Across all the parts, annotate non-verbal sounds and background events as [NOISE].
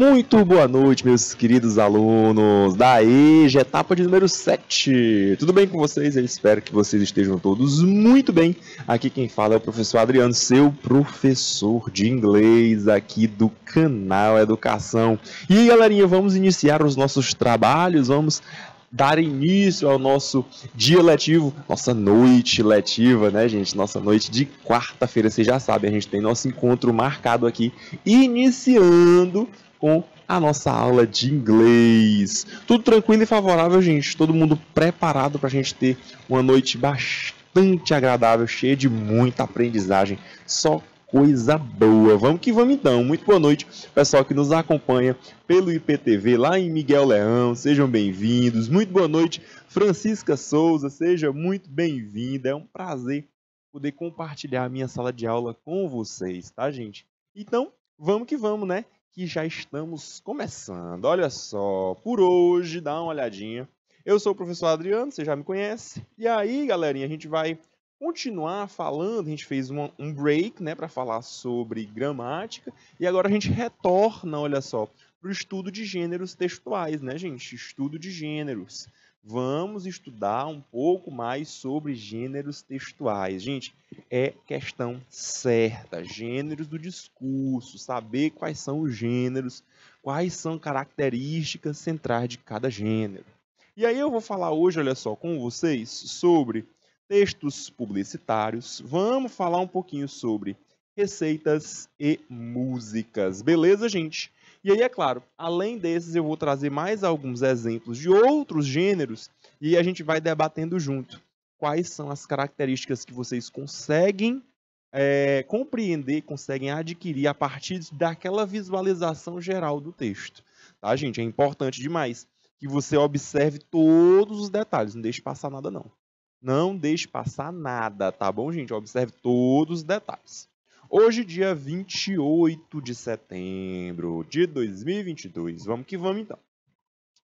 Muito boa noite, meus queridos alunos da EJA, etapa de número 7. Tudo bem com vocês? Eu espero que vocês estejam todos muito bem. Aqui quem fala é o professor Adriano, seu professor de inglês aqui do canal Educação. E aí, galerinha, vamos iniciar os nossos trabalhos, vamos dar início ao nosso dia letivo, nossa noite letiva, né, gente? Nossa noite de quarta-feira, vocês já sabem, a gente tem nosso encontro marcado aqui, iniciando com a nossa aula de inglês. Tudo tranquilo e favorável, gente. Todo mundo preparado para a gente ter uma noite bastante agradável, cheia de muita aprendizagem. Só coisa boa. Vamos que vamos então. Muito boa noite, pessoal que nos acompanha pelo IPTV lá em Miguel Leão. Sejam bem-vindos. Muito boa noite, Francisca Souza. Seja muito bem-vinda. É um prazer poder compartilhar a minha sala de aula com vocês, tá, gente? Então, vamos que vamos, né? que já estamos começando. Olha só, por hoje, dá uma olhadinha. Eu sou o professor Adriano, você já me conhece. E aí, galerinha, a gente vai continuar falando. A gente fez um break, né, para falar sobre gramática. E agora a gente retorna, olha só, para o estudo de gêneros textuais, né, gente? Estudo de gêneros. Vamos estudar um pouco mais sobre gêneros textuais. Gente, é questão certa. Gêneros do discurso, saber quais são os gêneros, quais são características centrais de cada gênero. E aí eu vou falar hoje, olha só, com vocês sobre textos publicitários. Vamos falar um pouquinho sobre receitas e músicas. Beleza, gente? E aí, é claro, além desses, eu vou trazer mais alguns exemplos de outros gêneros e a gente vai debatendo junto quais são as características que vocês conseguem é, compreender, conseguem adquirir a partir daquela visualização geral do texto. Tá, gente? É importante demais que você observe todos os detalhes, não deixe passar nada, não. Não deixe passar nada, tá bom, gente? Observe todos os detalhes. Hoje, dia 28 de setembro de 2022. Vamos que vamos então.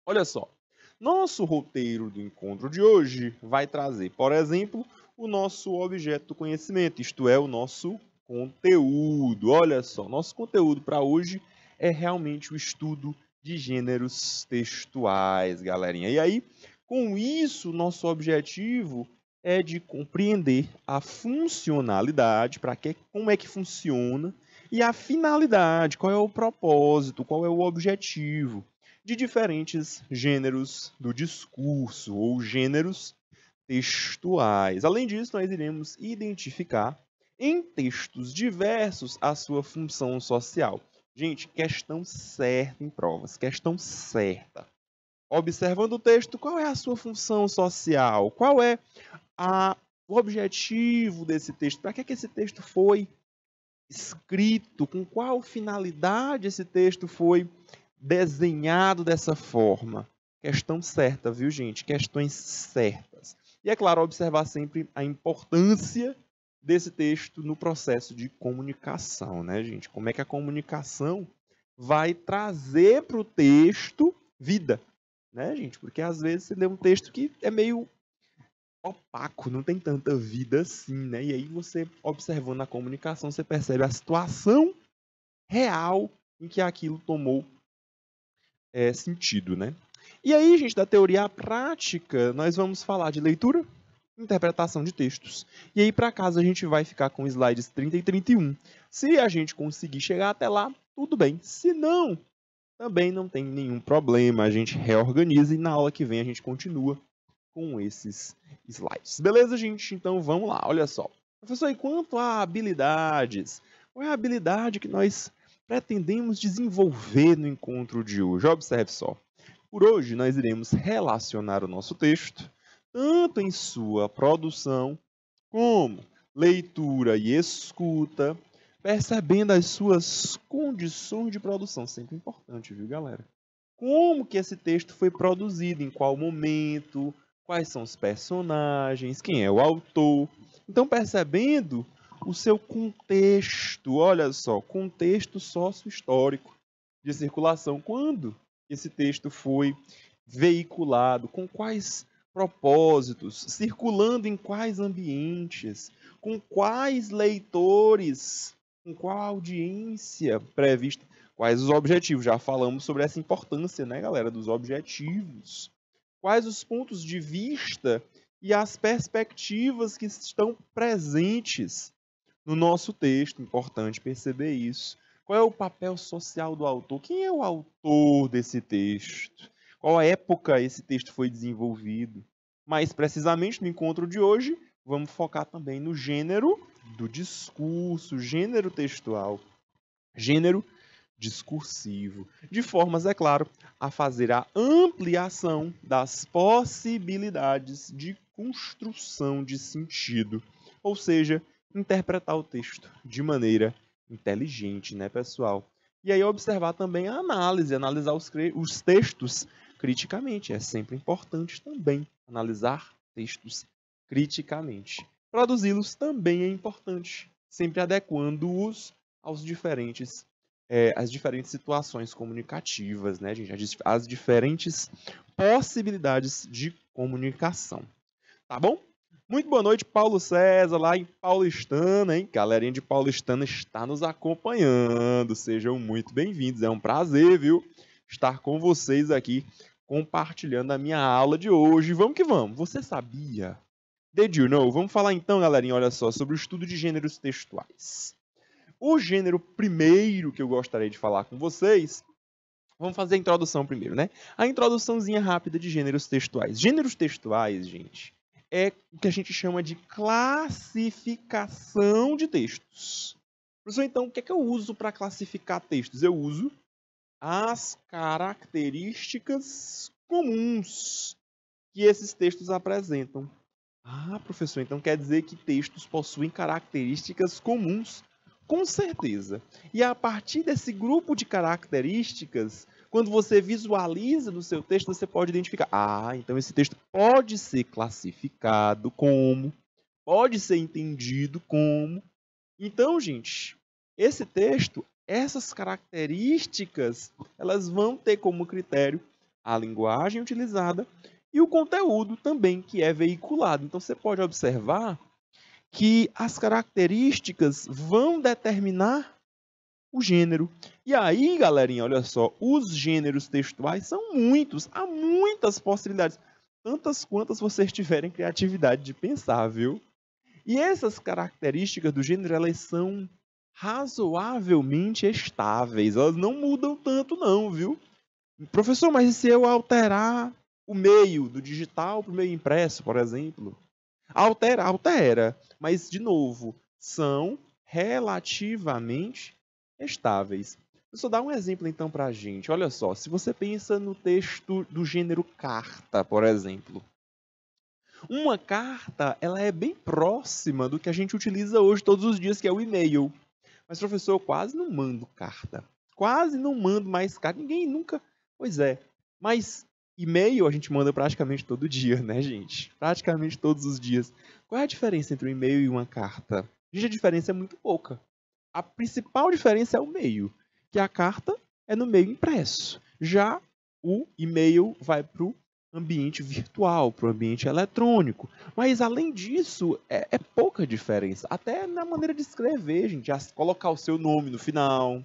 Olha só. Nosso roteiro do encontro de hoje vai trazer, por exemplo, o nosso objeto do conhecimento, isto é, o nosso conteúdo. Olha só, nosso conteúdo para hoje é realmente o estudo de gêneros textuais, galerinha. E aí, com isso, nosso objetivo é de compreender a funcionalidade, para que, como é que funciona, e a finalidade, qual é o propósito, qual é o objetivo de diferentes gêneros do discurso ou gêneros textuais. Além disso, nós iremos identificar em textos diversos a sua função social. Gente, questão certa em provas, questão certa observando o texto, qual é a sua função social? Qual é a, o objetivo desse texto? Para que, é que esse texto foi escrito? Com qual finalidade esse texto foi desenhado dessa forma? Questão certa, viu, gente? Questões certas. E é claro, observar sempre a importância desse texto no processo de comunicação, né, gente? Como é que a comunicação vai trazer para o texto vida, né, gente? Porque às vezes você lê um texto que é meio opaco, não tem tanta vida assim, né? E aí você observando a comunicação, você percebe a situação real em que aquilo tomou é, sentido, né? E aí, gente, da teoria à prática, nós vamos falar de leitura, interpretação de textos. E aí, para casa, a gente vai ficar com slides 30 e 31. Se a gente conseguir chegar até lá, tudo bem. Se não, também não tem nenhum problema, a gente reorganiza e na aula que vem a gente continua com esses slides. Beleza, gente? Então vamos lá, olha só. Professor, e quanto a habilidades? Qual é a habilidade que nós pretendemos desenvolver no encontro de hoje? Observe só. Por hoje, nós iremos relacionar o nosso texto, tanto em sua produção, como leitura e escuta, percebendo as suas condições de produção. Sempre importante, viu, galera? Como que esse texto foi produzido, em qual momento, quais são os personagens, quem é o autor. Então, percebendo o seu contexto, olha só, contexto sócio-histórico de circulação. Quando esse texto foi veiculado, com quais propósitos, circulando em quais ambientes, com quais leitores com qual audiência prevista, quais os objetivos. Já falamos sobre essa importância, né, galera, dos objetivos. Quais os pontos de vista e as perspectivas que estão presentes no nosso texto. Importante perceber isso. Qual é o papel social do autor? Quem é o autor desse texto? Qual a época esse texto foi desenvolvido? Mais precisamente, no encontro de hoje, vamos focar também no gênero do discurso, gênero textual, gênero discursivo, de formas, é claro, a fazer a ampliação das possibilidades de construção de sentido, ou seja, interpretar o texto de maneira inteligente, né, pessoal? E aí observar também a análise, analisar os, os textos criticamente, é sempre importante também analisar textos criticamente. Produzi-los também é importante, sempre adequando-os aos diferentes é, as diferentes situações comunicativas, né, gente? as diferentes possibilidades de comunicação. Tá bom? Muito boa noite, Paulo César, lá em Paulistana, hein? Galerinha de Paulistana está nos acompanhando. Sejam muito bem-vindos. É um prazer, viu? Estar com vocês aqui compartilhando a minha aula de hoje. Vamos que vamos. Você sabia Did you know? Vamos falar então, galerinha, olha só, sobre o estudo de gêneros textuais. O gênero primeiro que eu gostaria de falar com vocês. Vamos fazer a introdução primeiro, né? A introduçãozinha rápida de gêneros textuais. Gêneros textuais, gente, é o que a gente chama de classificação de textos. Professor, então, o que é que eu uso para classificar textos? Eu uso as características comuns que esses textos apresentam. Ah, professor, então quer dizer que textos possuem características comuns. Com certeza. E a partir desse grupo de características, quando você visualiza no seu texto, você pode identificar. Ah, então esse texto pode ser classificado como, pode ser entendido como. Então, gente, esse texto, essas características, elas vão ter como critério a linguagem utilizada e o conteúdo também que é veiculado. Então você pode observar que as características vão determinar o gênero. E aí, galerinha, olha só, os gêneros textuais são muitos, há muitas possibilidades, tantas quantas vocês tiverem criatividade de pensar, viu? E essas características do gênero, elas são razoavelmente estáveis, elas não mudam tanto não, viu? Professor, mas e se eu alterar o meio do digital para o meio impresso, por exemplo. Altera, altera, mas de novo, são relativamente estáveis. Vou só dar um exemplo então para a gente. Olha só, se você pensa no texto do gênero carta, por exemplo. Uma carta, ela é bem próxima do que a gente utiliza hoje todos os dias, que é o e-mail. Mas professor, eu quase não mando carta. Quase não mando mais carta. Ninguém nunca. Pois é. Mas e-mail a gente manda praticamente todo dia, né, gente? Praticamente todos os dias. Qual é a diferença entre um e-mail e uma carta? Gente, a diferença é muito pouca. A principal diferença é o meio, que a carta é no meio impresso. Já o e-mail vai para o ambiente virtual, para o ambiente eletrônico. Mas, além disso, é, é, pouca diferença. Até na maneira de escrever, gente. colocar o seu nome no final,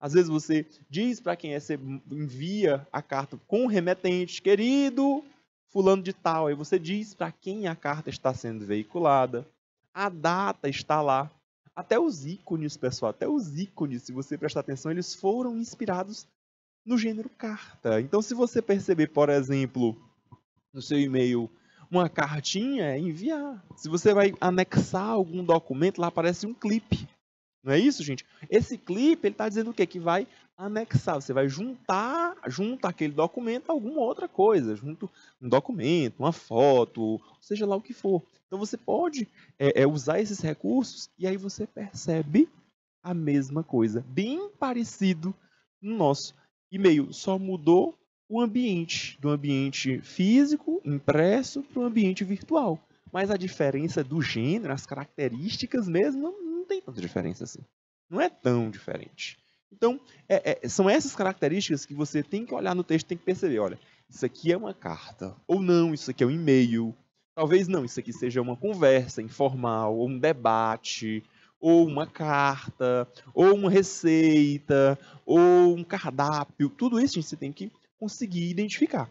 às vezes você diz para quem é, você envia a carta com o remetente, querido fulano de tal, aí você diz para quem a carta está sendo veiculada, a data está lá. Até os ícones, pessoal, até os ícones, se você prestar atenção, eles foram inspirados no gênero carta. Então, se você perceber, por exemplo, no seu e-mail, uma cartinha, enviar. Se você vai anexar algum documento, lá aparece um clipe. Não é isso, gente? Esse clipe, ele está dizendo o quê? Que vai anexar, você vai juntar junto aquele documento alguma outra coisa, junto um documento, uma foto, seja lá o que for. Então você pode é, é, usar esses recursos e aí você percebe a mesma coisa, bem parecido no nosso e-mail, só mudou o ambiente, do ambiente físico, impresso, para o ambiente virtual. Mas a diferença do gênero, as características mesmo, tem tanta diferença assim. Não é tão diferente. Então, é, é, são essas características que você tem que olhar no texto, tem que perceber, olha, isso aqui é uma carta, ou não, isso aqui é um e-mail, talvez não, isso aqui seja uma conversa informal, ou um debate, ou uma carta, ou uma receita, ou um cardápio, tudo isso gente, você tem que conseguir identificar.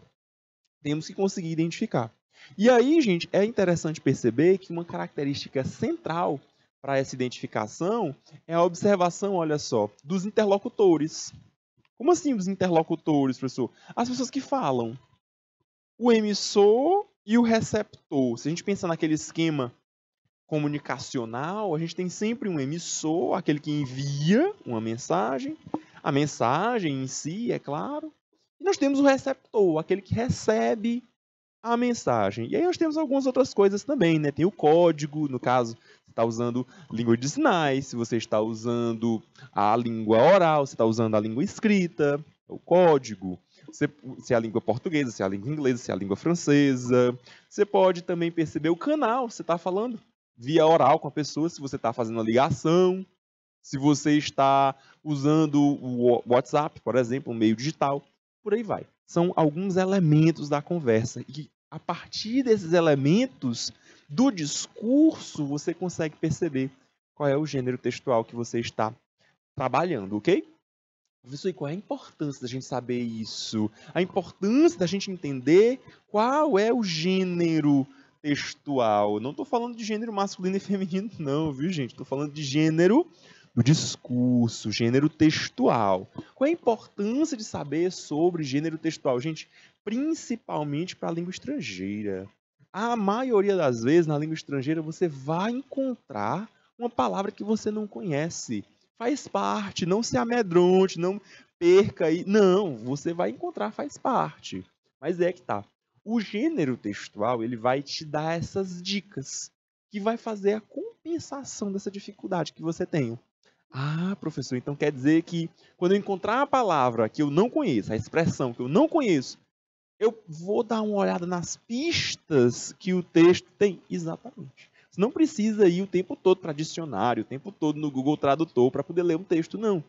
Temos que conseguir identificar. E aí, gente, é interessante perceber que uma característica central para essa identificação é a observação, olha só, dos interlocutores. Como assim dos interlocutores, professor? As pessoas que falam. O emissor e o receptor. Se a gente pensar naquele esquema comunicacional, a gente tem sempre um emissor, aquele que envia uma mensagem, a mensagem em si, é claro. E nós temos o receptor, aquele que recebe a mensagem. E aí nós temos algumas outras coisas também, né? Tem o código, no caso está usando língua de sinais, se você está usando a língua oral, se está usando a língua escrita, o código, se, se é a língua portuguesa, se é a língua inglesa, se é a língua francesa. Você pode também perceber o canal que você está falando via oral com a pessoa, se você está fazendo a ligação, se você está usando o WhatsApp, por exemplo, um meio digital, por aí vai. São alguns elementos da conversa e a partir desses elementos do discurso, você consegue perceber qual é o gênero textual que você está trabalhando, ok? Professor, e qual é a importância da gente saber isso? A importância da gente entender qual é o gênero textual. Não estou falando de gênero masculino e feminino, não, viu, gente? Estou falando de gênero do discurso, gênero textual. Qual é a importância de saber sobre gênero textual, gente? Principalmente para a língua estrangeira a maioria das vezes na língua estrangeira você vai encontrar uma palavra que você não conhece. Faz parte, não se amedronte, não perca aí. Não, você vai encontrar, faz parte. Mas é que tá. O gênero textual, ele vai te dar essas dicas que vai fazer a compensação dessa dificuldade que você tem. Ah, professor, então quer dizer que quando eu encontrar a palavra que eu não conheço, a expressão que eu não conheço, eu vou dar uma olhada nas pistas que o texto tem. Exatamente. Você não precisa ir o tempo todo para dicionário, o tempo todo no Google Tradutor para poder ler um texto, não.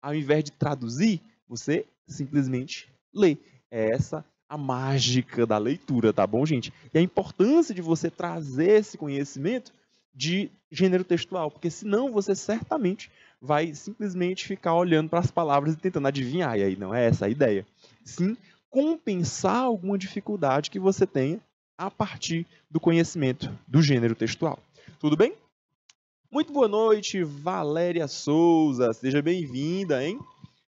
Ao invés de traduzir, você simplesmente lê. É essa a mágica da leitura, tá bom, gente? E a importância de você trazer esse conhecimento de gênero textual, porque senão você certamente vai simplesmente ficar olhando para as palavras e tentando adivinhar, e aí não é essa a ideia. Sim, compensar alguma dificuldade que você tenha a partir do conhecimento do gênero textual. Tudo bem? Muito boa noite, Valéria Souza. Seja bem-vinda, hein?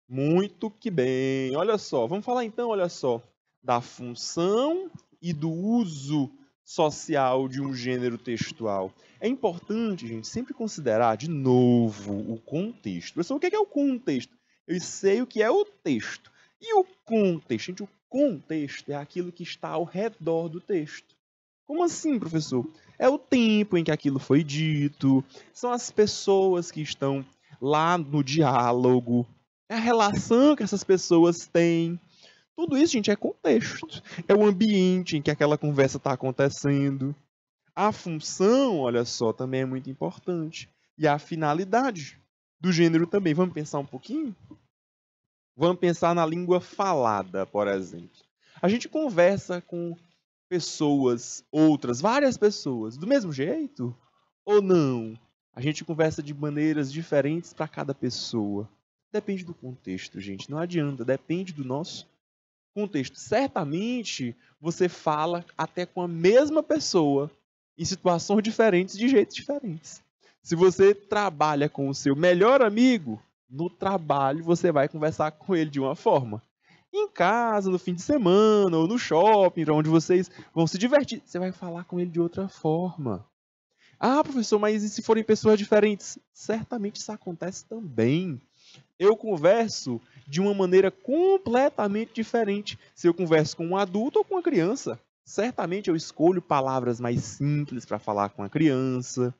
Muito que bem. Olha só, vamos falar então, olha só, da função e do uso social de um gênero textual. É importante, gente, sempre considerar de novo o contexto. Pessoal, o que é, é o contexto? Eu sei o que é o texto. E o contexto? Gente, o contexto é aquilo que está ao redor do texto. Como assim, professor? É o tempo em que aquilo foi dito, são as pessoas que estão lá no diálogo, é a relação que essas pessoas têm. Tudo isso, gente, é contexto. É o ambiente em que aquela conversa está acontecendo. A função, olha só, também é muito importante. E a finalidade do gênero também. Vamos pensar um pouquinho? Vamos pensar na língua falada, por exemplo. A gente conversa com pessoas, outras, várias pessoas, do mesmo jeito ou não? A gente conversa de maneiras diferentes para cada pessoa. Depende do contexto, gente. Não adianta, depende do nosso contexto. Certamente você fala até com a mesma pessoa em situações diferentes, de jeitos diferentes. Se você trabalha com o seu melhor amigo, no trabalho você vai conversar com ele de uma forma. Em casa, no fim de semana, ou no shopping, onde vocês vão se divertir, você vai falar com ele de outra forma. Ah, professor, mas e se forem pessoas diferentes? Certamente isso acontece também. Eu converso de uma maneira completamente diferente se eu converso com um adulto ou com uma criança. Certamente eu escolho palavras mais simples para falar com a criança.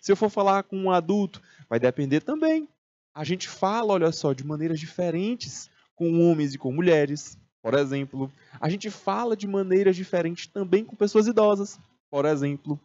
Se eu for falar com um adulto, vai depender também a gente fala, olha só, de maneiras diferentes com homens e com mulheres, por exemplo. A gente fala de maneiras diferentes também com pessoas idosas, por exemplo.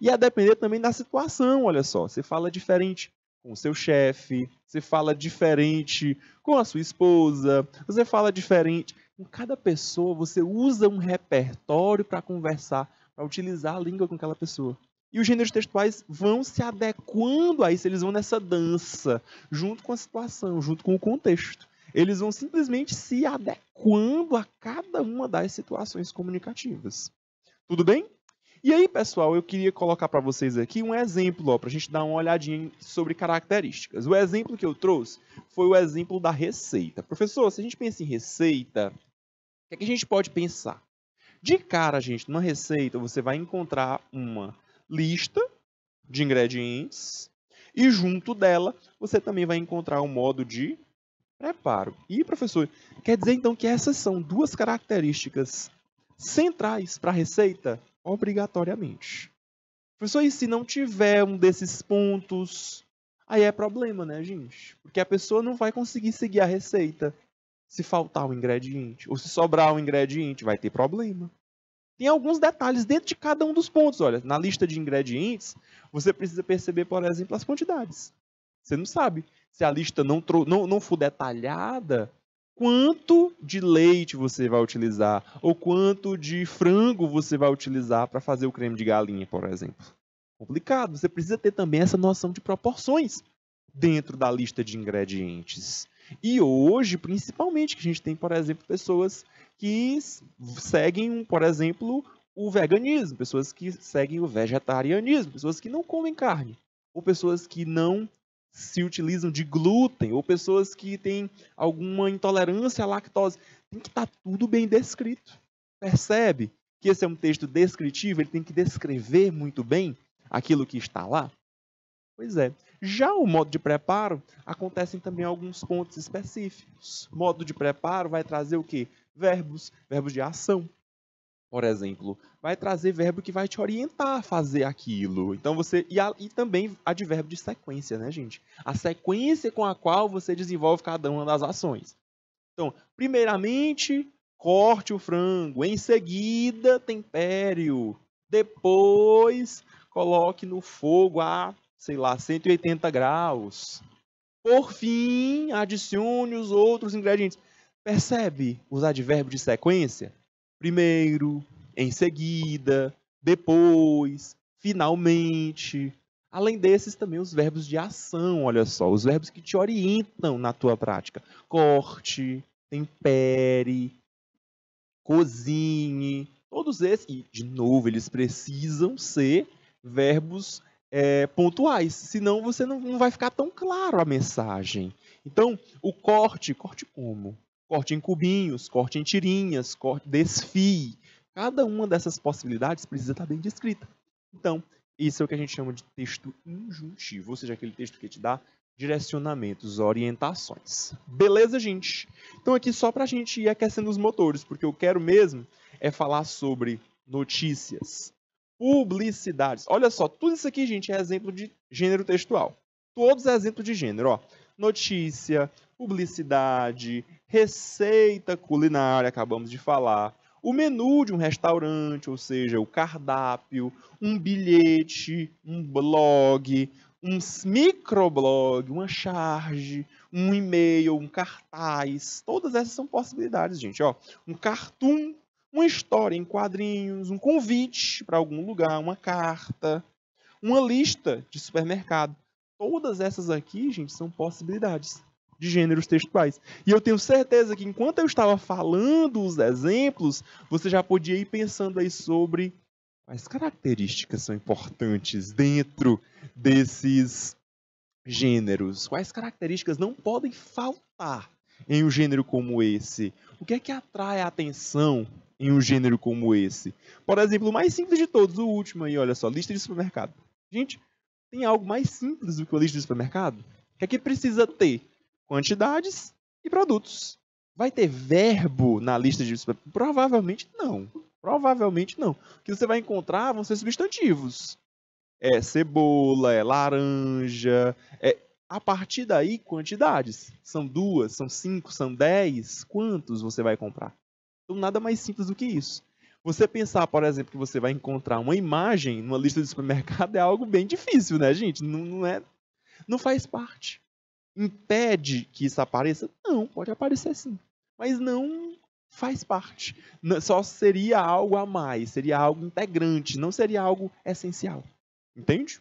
E a depender também da situação, olha só. Você fala diferente com o seu chefe, você fala diferente com a sua esposa, você fala diferente. Com cada pessoa, você usa um repertório para conversar, para utilizar a língua com aquela pessoa. E os gêneros textuais vão se adequando a isso, eles vão nessa dança, junto com a situação, junto com o contexto. Eles vão simplesmente se adequando a cada uma das situações comunicativas. Tudo bem? E aí, pessoal, eu queria colocar para vocês aqui um exemplo, para a gente dar uma olhadinha sobre características. O exemplo que eu trouxe foi o exemplo da receita. Professor, se a gente pensa em receita, o que, é que a gente pode pensar? De cara, gente, numa receita, você vai encontrar uma lista de ingredientes e junto dela você também vai encontrar o um modo de preparo. E, professor, quer dizer então que essas são duas características centrais para a receita? Obrigatoriamente. Professor, e se não tiver um desses pontos, aí é problema, né, gente? Porque a pessoa não vai conseguir seguir a receita se faltar um ingrediente. Ou se sobrar um ingrediente, vai ter problema. Tem alguns detalhes dentro de cada um dos pontos. Olha, na lista de ingredientes, você precisa perceber, por exemplo, as quantidades. Você não sabe se a lista não, não, não for detalhada, quanto de leite você vai utilizar ou quanto de frango você vai utilizar para fazer o creme de galinha, por exemplo. Complicado. Você precisa ter também essa noção de proporções dentro da lista de ingredientes. E hoje, principalmente, que a gente tem, por exemplo, pessoas que seguem, por exemplo, o veganismo, pessoas que seguem o vegetarianismo, pessoas que não comem carne, ou pessoas que não se utilizam de glúten, ou pessoas que têm alguma intolerância à lactose. Tem que estar tá tudo bem descrito. Percebe que esse é um texto descritivo, ele tem que descrever muito bem aquilo que está lá? Pois é. Já o modo de preparo, acontecem também alguns pontos específicos. Modo de preparo vai trazer o que? Verbos, verbos de ação. Por exemplo, vai trazer verbo que vai te orientar a fazer aquilo. Então você e, a, e também advérbio de sequência, né, gente? A sequência com a qual você desenvolve cada uma das ações. Então, primeiramente, corte o frango, em seguida, tempere-o. Depois, coloque no fogo a sei lá, 180 graus. Por fim, adicione os outros ingredientes. Percebe os advérbios de sequência? Primeiro, em seguida, depois, finalmente. Além desses, também os verbos de ação, olha só, os verbos que te orientam na tua prática. Corte, tempere, cozinhe, todos esses. E, de novo, eles precisam ser verbos é, pontuais, senão você não, não vai ficar tão claro a mensagem. Então, o corte, corte como? Corte em cubinhos, corte em tirinhas, corte, desfie. Cada uma dessas possibilidades precisa estar bem descrita. Então, isso é o que a gente chama de texto injuntivo, ou seja, aquele texto que te dá direcionamentos, orientações. Beleza, gente? Então aqui só para a gente ir aquecendo os motores, porque eu quero mesmo é falar sobre notícias, publicidades. Olha só, tudo isso aqui, gente, é exemplo de gênero textual. Todos é exemplo de gênero, ó. Notícia, publicidade, receita culinária, acabamos de falar, o menu de um restaurante, ou seja, o cardápio, um bilhete, um blog, um microblog, uma charge, um e-mail, um cartaz. Todas essas são possibilidades, gente. Ó, um cartoon uma história em quadrinhos, um convite para algum lugar, uma carta, uma lista de supermercado. Todas essas aqui, gente, são possibilidades de gêneros textuais. E eu tenho certeza que enquanto eu estava falando os exemplos, você já podia ir pensando aí sobre quais características são importantes dentro desses gêneros, quais características não podem faltar em um gênero como esse. O que é que atrai a atenção em um gênero como esse. Por exemplo, o mais simples de todos, o último aí, olha só, lista de supermercado. Gente, tem algo mais simples do que uma lista de supermercado? É que precisa ter quantidades e produtos. Vai ter verbo na lista de supermercado? Provavelmente não. Provavelmente não. O que você vai encontrar vão ser substantivos. É cebola, é laranja. É... A partir daí, quantidades. São duas, são cinco, são dez. Quantos você vai comprar? Então, nada mais simples do que isso. Você pensar, por exemplo, que você vai encontrar uma imagem numa lista de supermercado é algo bem difícil, né, gente? Não, não é, não faz parte. Impede que isso apareça? Não, pode aparecer sim. Mas não faz parte. Só seria algo a mais, seria algo integrante, não seria algo essencial. Entende?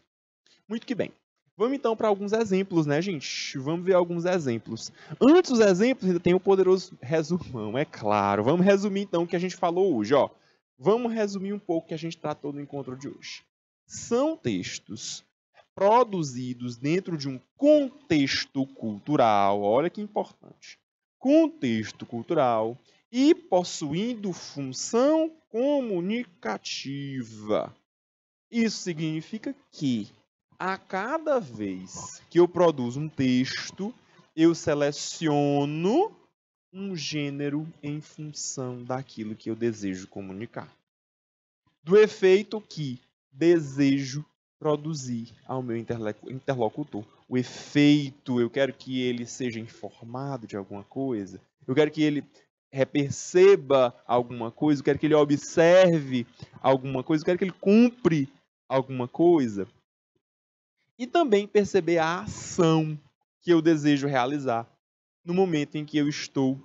Muito que bem. Vamos então para alguns exemplos, né, gente? Vamos ver alguns exemplos. Antes dos exemplos, ainda tem o um poderoso resumão, é claro. Vamos resumir então o que a gente falou hoje, ó. Vamos resumir um pouco o que a gente tratou no encontro de hoje. São textos produzidos dentro de um contexto cultural, olha que importante. Contexto cultural e possuindo função comunicativa. Isso significa que a cada vez que eu produzo um texto, eu seleciono um gênero em função daquilo que eu desejo comunicar. Do efeito que desejo produzir ao meu interlocutor. O efeito, eu quero que ele seja informado de alguma coisa, eu quero que ele perceba alguma coisa, eu quero que ele observe alguma coisa, eu quero que ele cumpre alguma coisa e também perceber a ação que eu desejo realizar no momento em que eu estou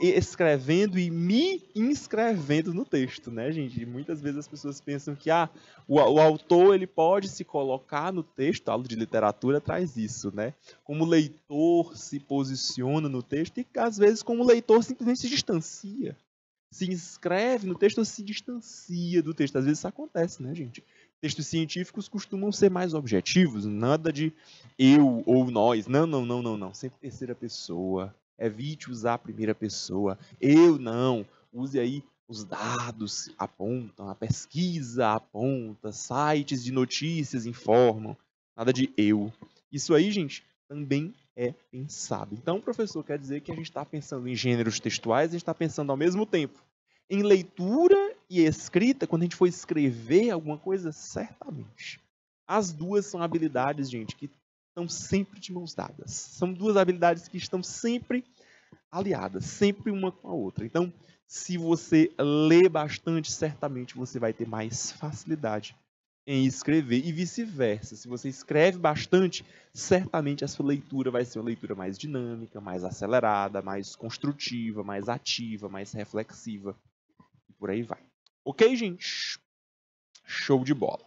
escrevendo e me inscrevendo no texto, né, gente? muitas vezes as pessoas pensam que ah, o, o, autor ele pode se colocar no texto, a aula de literatura traz isso, né? Como o leitor se posiciona no texto e às vezes como o leitor simplesmente se distancia, se inscreve no texto ou se distancia do texto. Às vezes isso acontece, né, gente? textos científicos costumam ser mais objetivos, nada de eu ou nós. Não, não, não, não, não. Sempre terceira pessoa. Evite usar a primeira pessoa. Eu não. Use aí os dados apontam, a pesquisa aponta, sites de notícias informam. Nada de eu. Isso aí, gente, também é pensado. Então, professor, quer dizer que a gente está pensando em gêneros textuais, a gente está pensando ao mesmo tempo em leitura e escrita, quando a gente for escrever alguma coisa, certamente. As duas são habilidades, gente, que estão sempre de mãos dadas. São duas habilidades que estão sempre aliadas, sempre uma com a outra. Então, se você lê bastante, certamente você vai ter mais facilidade em escrever e vice-versa. Se você escreve bastante, certamente a sua leitura vai ser uma leitura mais dinâmica, mais acelerada, mais construtiva, mais ativa, mais reflexiva e por aí vai. Ok, gente? Show de bola.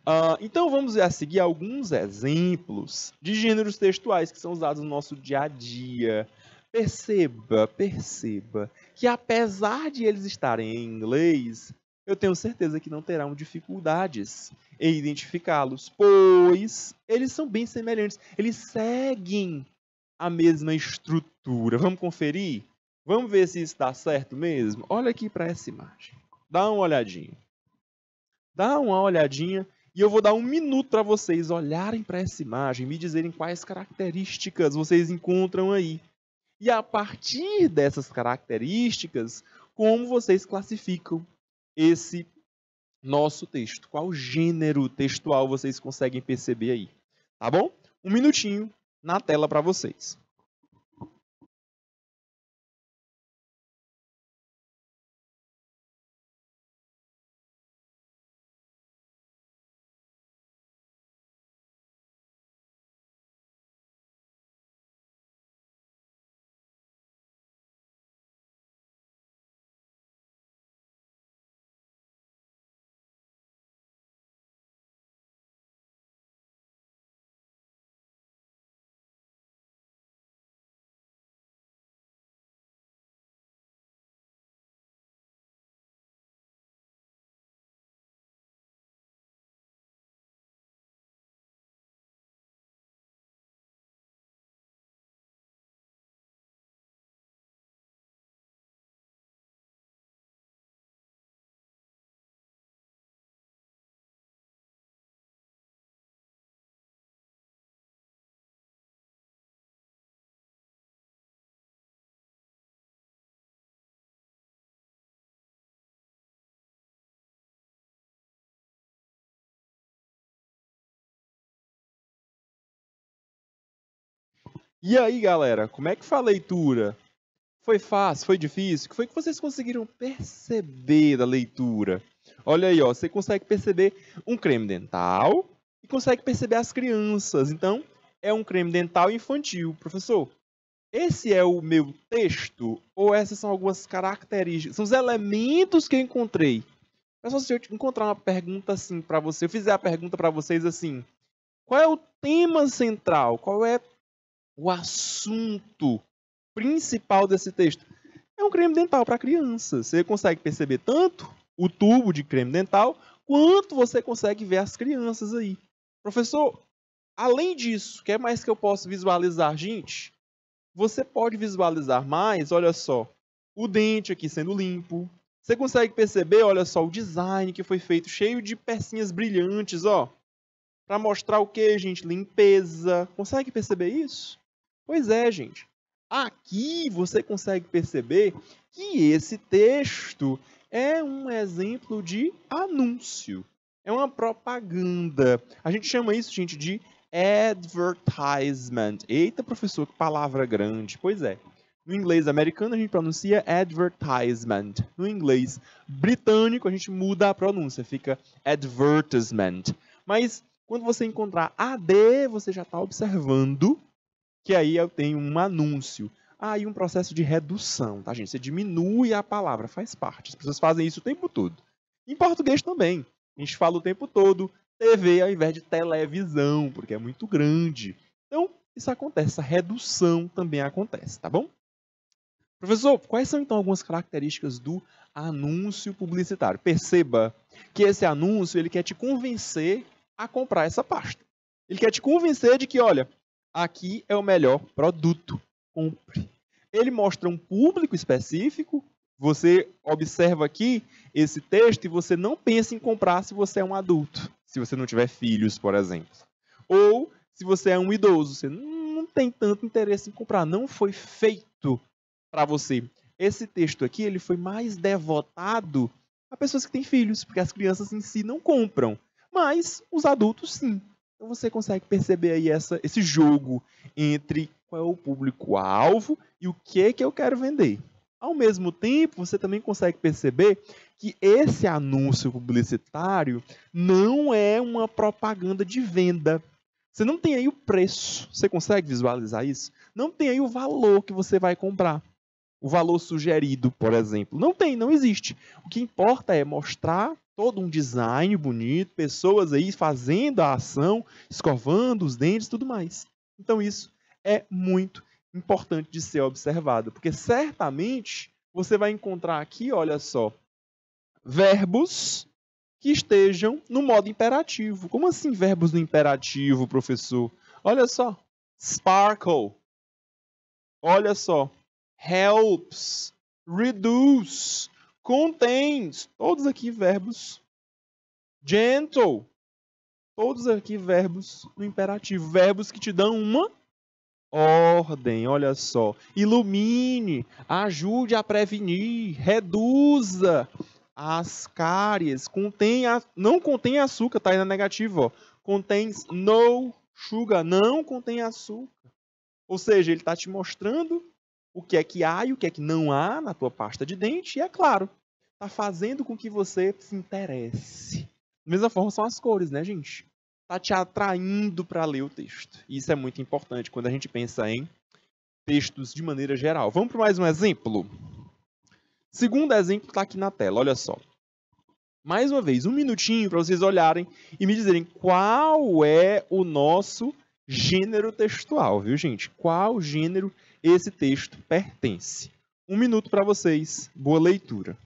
Uh, então vamos a seguir alguns exemplos de gêneros textuais que são usados no nosso dia a dia. Perceba, perceba que apesar de eles estarem em inglês, eu tenho certeza que não terão dificuldades em identificá-los, pois eles são bem semelhantes, eles seguem a mesma estrutura. Vamos conferir? Vamos ver se está certo mesmo? Olha aqui para essa imagem. Dá uma olhadinha. Dá uma olhadinha e eu vou dar um minuto para vocês olharem para essa imagem, me dizerem quais características vocês encontram aí. E a partir dessas características, como vocês classificam esse nosso texto? Qual gênero textual vocês conseguem perceber aí? Tá bom? Um minutinho na tela para vocês. E aí, galera, como é que foi a leitura? Foi fácil? Foi difícil? O que foi que vocês conseguiram perceber da leitura? Olha aí, ó, você consegue perceber um creme dental e consegue perceber as crianças. Então, é um creme dental infantil. Professor, esse é o meu texto ou essas são algumas características, são os elementos que eu encontrei? Mas é se eu encontrar uma pergunta assim para você, eu fizer a pergunta para vocês assim, qual é o tema central? Qual é o assunto principal desse texto. É um creme dental para criança. Você consegue perceber tanto o tubo de creme dental quanto você consegue ver as crianças aí. Professor, além disso, o que é mais que eu posso visualizar? Gente, você pode visualizar mais, olha só, o dente aqui sendo limpo. Você consegue perceber, olha só, o design que foi feito, cheio de pecinhas brilhantes, ó. Para mostrar o que, gente? Limpeza. Consegue perceber isso? Pois é, gente. Aqui você consegue perceber que esse texto é um exemplo de anúncio. É uma propaganda. A gente chama isso, gente, de advertisement. Eita, professor, que palavra grande. Pois é. No inglês americano a gente pronuncia advertisement. No inglês britânico a gente muda a pronúncia, fica advertisement. Mas quando você encontrar AD, você já está observando que aí eu tenho um anúncio. Aí ah, um processo de redução, tá, gente? Você diminui a palavra, faz parte. As pessoas fazem isso o tempo todo. Em português também. A gente fala o tempo todo TV ao invés de televisão, porque é muito grande. Então, isso acontece, essa redução também acontece, tá bom? Professor, quais são então algumas características do anúncio publicitário? Perceba que esse anúncio ele quer te convencer a comprar essa pasta. Ele quer te convencer de que, olha, Aqui é o melhor produto. Compre. Ele mostra um público específico. Você observa aqui esse texto e você não pensa em comprar se você é um adulto, se você não tiver filhos, por exemplo. Ou se você é um idoso, você não tem tanto interesse em comprar, não foi feito para você. Esse texto aqui, ele foi mais devotado a pessoas que têm filhos, porque as crianças em si não compram, mas os adultos sim. Então você consegue perceber aí essa, esse jogo entre qual é o público-alvo e o que, é que eu quero vender. Ao mesmo tempo, você também consegue perceber que esse anúncio publicitário não é uma propaganda de venda. Você não tem aí o preço. Você consegue visualizar isso? Não tem aí o valor que você vai comprar. O valor sugerido, por exemplo. Não tem, não existe. O que importa é mostrar todo um design bonito, pessoas aí fazendo a ação, escovando os dentes tudo mais. Então isso é muito importante de ser observado, porque certamente você vai encontrar aqui, olha só, verbos que estejam no modo imperativo. Como assim verbos no imperativo, professor? Olha só, sparkle. Olha só, helps, reduce, contém todos aqui verbos gentle, todos aqui verbos no imperativo, verbos que te dão uma ordem, olha só, ilumine, ajude a prevenir, reduza as cáries, contém a... não contém açúcar, tá aí na negativa, contém no sugar, não contém açúcar. Ou seja, ele está te mostrando o que é que há e o que é que não há na tua pasta de dente, e é claro, tá fazendo com que você se interesse. Da mesma forma são as cores, né, gente? Tá te atraindo para ler o texto. Isso é muito importante quando a gente pensa em textos de maneira geral. Vamos para mais um exemplo? Segundo exemplo está aqui na tela, olha só. Mais uma vez, um minutinho para vocês olharem e me dizerem qual é o nosso gênero textual, viu, gente? Qual gênero textual? esse texto pertence. Um minuto para vocês. Boa leitura.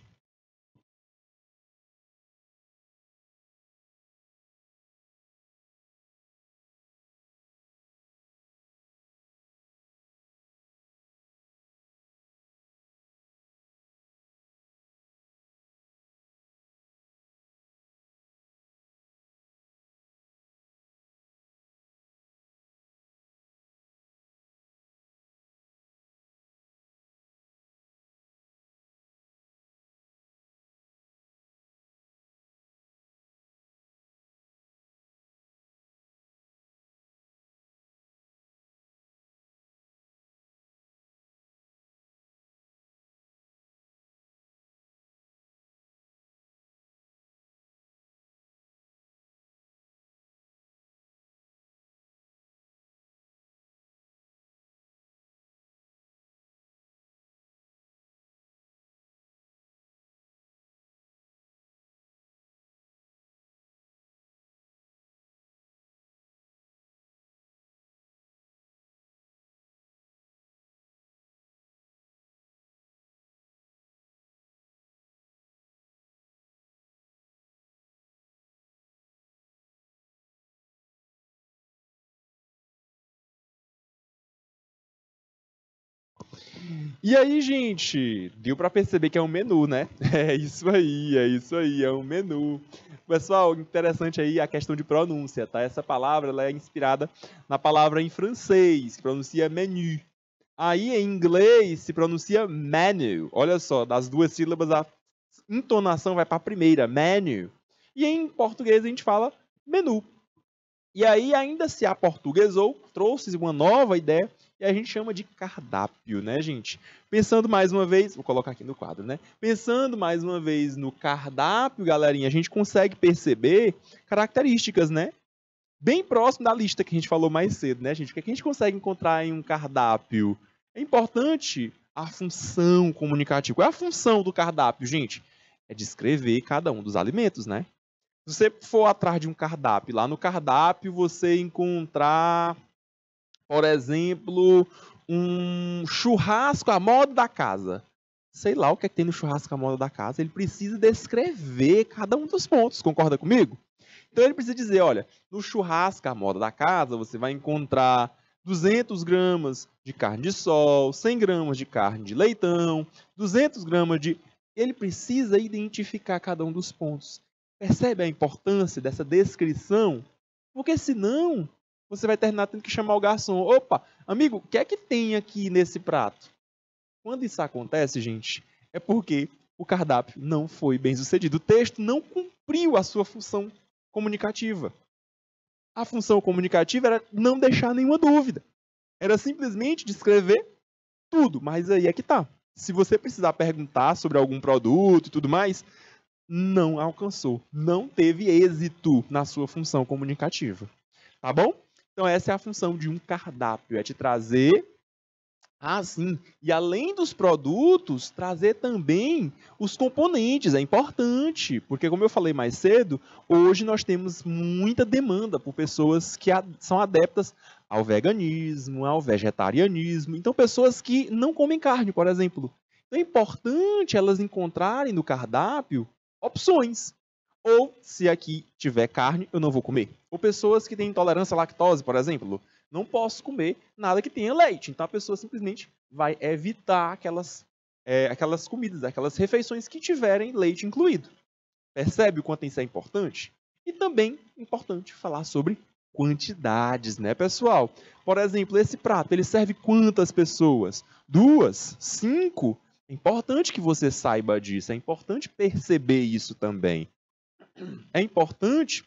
E aí, gente, deu para perceber que é um menu, né? [LAUGHS] É isso aí, é isso aí, é um menu. Pessoal, interessante aí a questão de pronúncia, tá? Essa palavra ela é inspirada na palavra em francês, que pronuncia menu. Aí em inglês se pronuncia menu. Olha só, das duas sílabas a entonação vai para a primeira, menu. E em português a gente fala menu. E aí ainda se aportuguesou, trouxe uma nova ideia e a gente chama de cardápio, né, gente? Pensando mais uma vez, vou colocar aqui no quadro, né? Pensando mais uma vez no cardápio, galerinha, a gente consegue perceber características, né? Bem próximo da lista que a gente falou mais cedo, né, gente? O que, é que a gente consegue encontrar em um cardápio? É importante a função comunicativa. Qual é a função do cardápio, gente? É descrever cada um dos alimentos, né? Se você for atrás de um cardápio, lá no cardápio você encontrar por exemplo, um churrasco à moda da casa. Sei lá o que é que tem no churrasco à moda da casa. Ele precisa descrever cada um dos pontos, concorda comigo? Então ele precisa dizer, olha, no churrasco à moda da casa você vai encontrar 200 gramas de carne de sol, 100 gramas de carne de leitão, 200 gramas de... Ele precisa identificar cada um dos pontos. Percebe a importância dessa descrição? Porque senão você vai terminar tendo que chamar o garçom. Opa, amigo, o que é que tem aqui nesse prato? Quando isso acontece, gente, é porque o cardápio não foi bem sucedido. O texto não cumpriu a sua função comunicativa. A função comunicativa era não deixar nenhuma dúvida. Era simplesmente descrever tudo, mas aí é que tá. Se você precisar perguntar sobre algum produto e tudo mais, não alcançou, não teve êxito na sua função comunicativa. Tá bom? Então essa é a função de um cardápio, é te trazer assim, e além dos produtos, trazer também os componentes, é importante, porque como eu falei mais cedo, hoje nós temos muita demanda por pessoas que são adeptas ao veganismo, ao vegetarianismo, então pessoas que não comem carne, por exemplo. Então é importante elas encontrarem no cardápio opções. Ou, se aqui tiver carne, eu não vou comer. Ou pessoas que têm intolerância à lactose, por exemplo. Não posso comer nada que tenha leite. Então a pessoa simplesmente vai evitar aquelas, é, aquelas comidas, aquelas refeições que tiverem leite incluído. Percebe o quanto isso é importante? E também importante falar sobre quantidades, né, pessoal? Por exemplo, esse prato, ele serve quantas pessoas? Duas? Cinco? É importante que você saiba disso, é importante perceber isso também é importante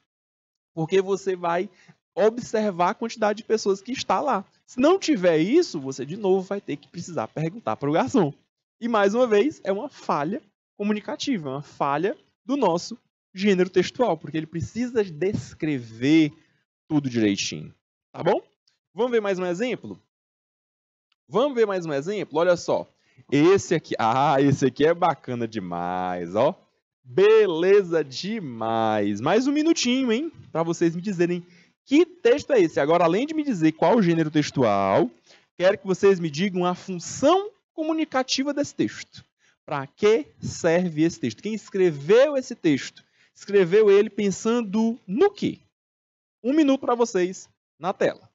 porque você vai observar a quantidade de pessoas que está lá. Se não tiver isso, você de novo vai ter que precisar perguntar para o garçom. E mais uma vez, é uma falha comunicativa, é uma falha do nosso gênero textual, porque ele precisa descrever tudo direitinho. Tá bom? Vamos ver mais um exemplo? Vamos ver mais um exemplo? Olha só. Esse aqui. Ah, esse aqui é bacana demais, ó. Beleza demais. Mais um minutinho, hein? Para vocês me dizerem que texto é esse. Agora, além de me dizer qual o gênero textual, quero que vocês me digam a função comunicativa desse texto. Para que serve esse texto? Quem escreveu esse texto? Escreveu ele pensando no quê? Um minuto para vocês na tela.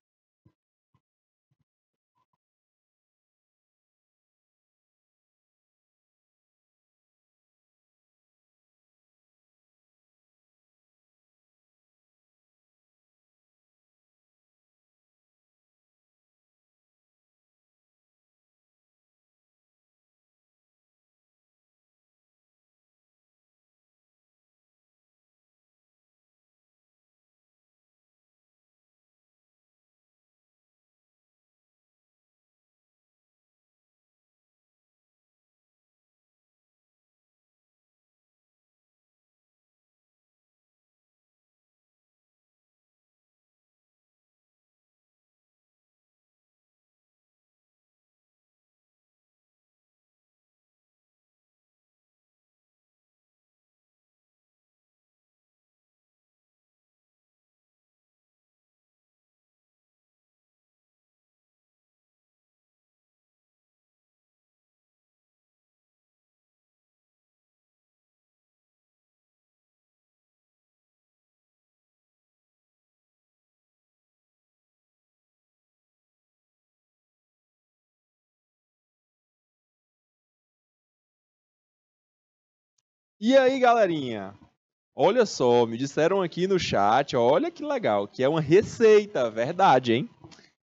E aí, galerinha? Olha só, me disseram aqui no chat, olha que legal, que é uma receita, verdade, hein?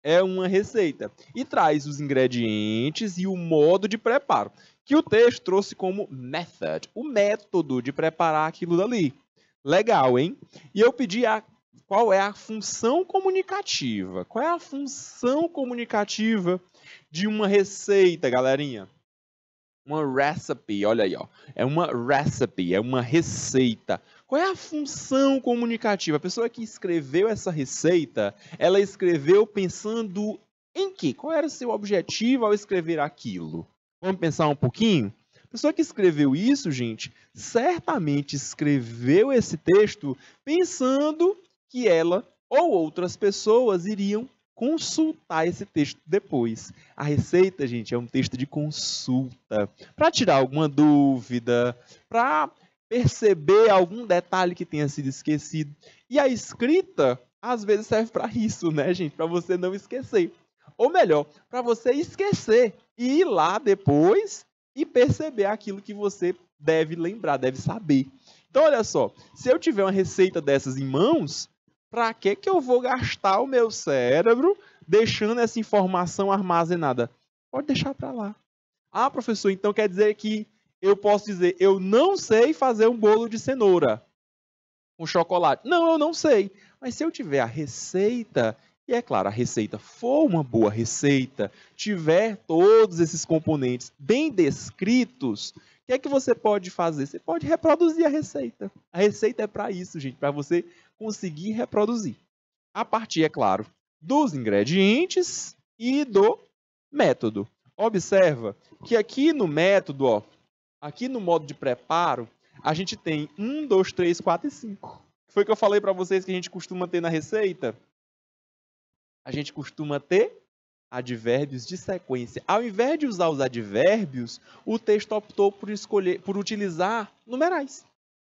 É uma receita. E traz os ingredientes e o modo de preparo, que o texto trouxe como method, o método de preparar aquilo dali. Legal, hein? E eu pedi a qual é a função comunicativa? Qual é a função comunicativa de uma receita, galerinha? Uma recipe, olha aí, ó. É uma recipe, é uma receita. Qual é a função comunicativa? A pessoa que escreveu essa receita, ela escreveu pensando em quê? Qual era o seu objetivo ao escrever aquilo? Vamos pensar um pouquinho? A pessoa que escreveu isso, gente, certamente escreveu esse texto pensando que ela ou outras pessoas iriam consultar esse texto depois. A receita, gente, é um texto de consulta para tirar alguma dúvida, para perceber algum detalhe que tenha sido esquecido. E a escrita, às vezes, serve para isso, né, gente? Para você não esquecer. Ou melhor, para você esquecer e ir lá depois e perceber aquilo que você deve lembrar, deve saber. Então, olha só, se eu tiver uma receita dessas em mãos, para que que eu vou gastar o meu cérebro deixando essa informação armazenada? Pode deixar para lá. Ah, professor, então quer dizer que eu posso dizer, eu não sei fazer um bolo de cenoura com um chocolate. Não, eu não sei. Mas se eu tiver a receita, e é claro, a receita for uma boa receita, tiver todos esses componentes bem descritos, o que é que você pode fazer? Você pode reproduzir a receita. A receita é para isso, gente, para você conseguir reproduzir. A partir, é claro, dos ingredientes e do método. Observa que aqui no método, ó, aqui no modo de preparo, a gente tem 1, 2, 3, 4 e 5. Foi o que eu falei para vocês que a gente costuma ter na receita? A gente costuma ter advérbios de sequência. Ao invés de usar os advérbios, o texto optou por escolher, por utilizar numerais.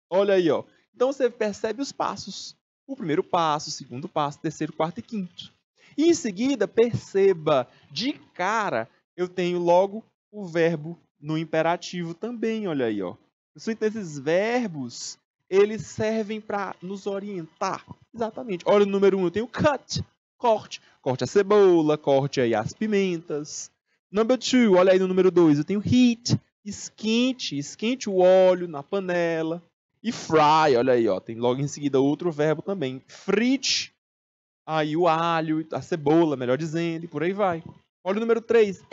Olha aí, ó. Então você percebe os passos. O primeiro passo, o segundo passo, terceiro, quarto e quinto. E em seguida, perceba, de cara, eu tenho logo o verbo no imperativo também, olha aí, ó. Então, esses verbos, eles servem para nos orientar. Exatamente. Olha o número 1, um, eu tenho cut, corte. Corte a cebola, corte aí as pimentas. Number 2, olha aí no número 2, eu tenho heat, esquente, esquente o óleo na panela. E fry, olha aí, ó, tem logo em seguida outro verbo também. Frit, aí o alho, a cebola, melhor dizendo, e por aí vai. Olha o número 3,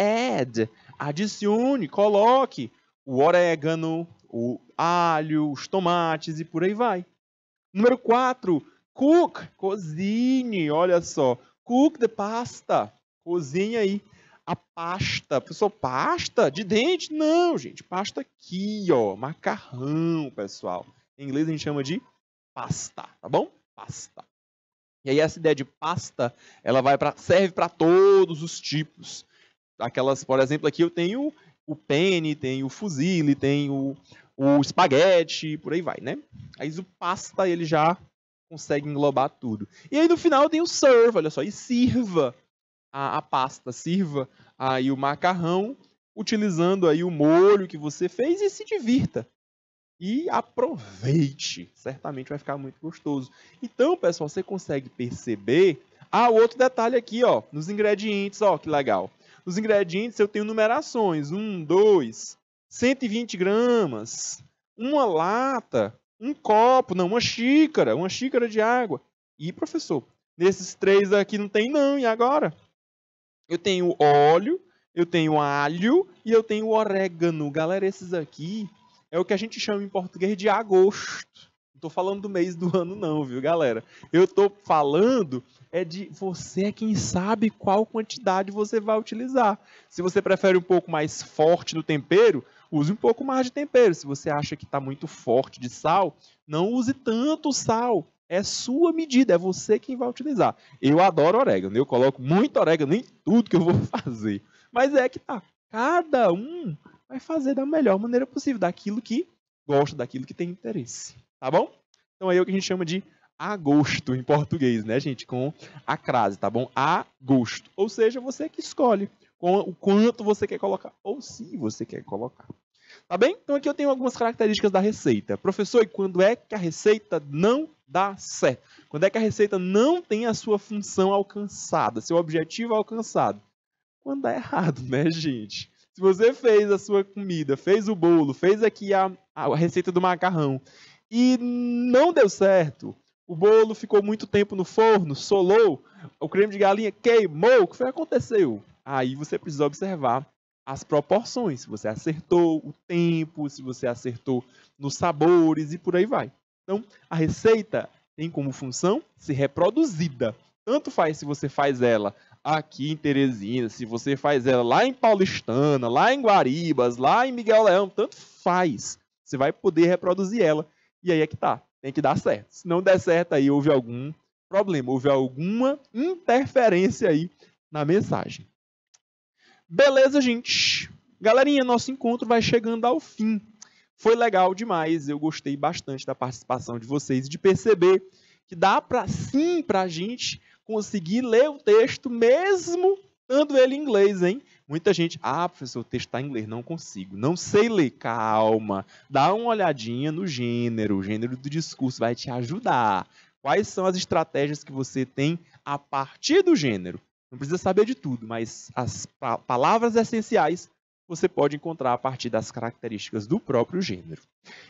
add, adicione, coloque o orégano, o alho, os tomates e por aí vai. Número 4, cook, cozinhe, olha só. Cook the pasta, cozinha aí a pasta. Pessoal, pasta de dente? Não, gente. Pasta aqui, ó. Macarrão, pessoal. Em inglês a gente chama de pasta, tá bom? Pasta. E aí essa ideia de pasta, ela vai para serve para todos os tipos. Aquelas, por exemplo, aqui eu tenho o penne, tenho o fuzile, tenho o espaguete, por aí vai, né? Aí o pasta ele já consegue englobar tudo. E aí no final tem o serve, olha só, e sirva a, a pasta, sirva aí o macarrão, utilizando aí o molho que você fez e se divirta e aproveite. Certamente vai ficar muito gostoso. Então, pessoal, você consegue perceber. Ah, outro detalhe aqui, ó, nos ingredientes, ó, que legal. Nos ingredientes eu tenho numerações: 1, 2, 120 gramas, uma lata, um copo, não, uma xícara, uma xícara de água. E, professor, nesses três aqui não tem, não, e agora? Eu tenho óleo, eu tenho alho e eu tenho orégano. Galera, esses aqui é o que a gente chama em português de agosto. Não tô falando do mês do ano, não, viu, galera? Eu tô falando é de você é quem sabe qual quantidade você vai utilizar. Se você prefere um pouco mais forte do tempero, use um pouco mais de tempero. Se você acha que está muito forte de sal, não use tanto sal. É sua medida, é você quem vai utilizar. Eu adoro orégano, eu coloco muito orégano em tudo que eu vou [LAUGHS] fazer. Mas é que tá. Cada um vai fazer da melhor maneira possível, daquilo que gosta, daquilo que tem interesse. Tá bom? Então aí é o que a gente chama de agosto em português, né, gente? Com a crase, tá bom? Agosto. Ou seja, você que escolhe o quanto você quer colocar ou se você quer colocar. Tá bem? Então aqui eu tenho algumas características da receita. Professor, e quando é que a receita não dá certo? Quando é que a receita não tem a sua função alcançada, seu objetivo alcançado? Quando dá errado, [LAUGHS] né, gente? Se você fez a sua comida, fez o bolo, fez aqui a, a receita do macarrão e não deu certo, o bolo ficou muito tempo no forno, solou, o creme de galinha queimou, o que foi aconteceu? Aí você precisa observar as proporções, se você acertou o tempo, se você acertou nos sabores e por aí vai. Então, a receita tem como função ser reproduzida. Tanto faz se você faz ela aqui em Teresina, se você faz ela lá em Paulistana, lá em Guaribas, lá em Miguel Leão, tanto faz. Você vai poder reproduzir ela. E aí é que tá. Tem que dar certo. Se não der certo, aí houve algum problema, houve alguma interferência aí na mensagem. Beleza, gente? Galerinha, nosso encontro vai chegando ao fim. Foi legal demais, eu gostei bastante da participação de vocês e de perceber que dá para sim para a gente conseguir ler o texto mesmo dando ele em inglês, hein? Muita gente, ah, professor, o texto está em inglês, não consigo, não sei ler. Calma, dá uma olhadinha no gênero, o gênero do discurso vai te ajudar. Quais são as estratégias que você tem a partir do gênero? Não precisa saber de tudo, mas as pa palavras essenciais você pode encontrar a partir das características do próprio gênero.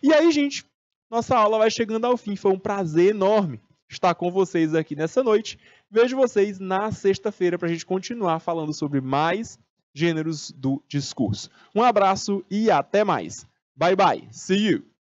E aí, gente, nossa aula vai chegando ao fim. Foi um prazer enorme estar com vocês aqui nessa noite. Vejo vocês na sexta-feira para a gente continuar falando sobre mais gêneros do discurso. Um abraço e até mais. Bye bye. See you.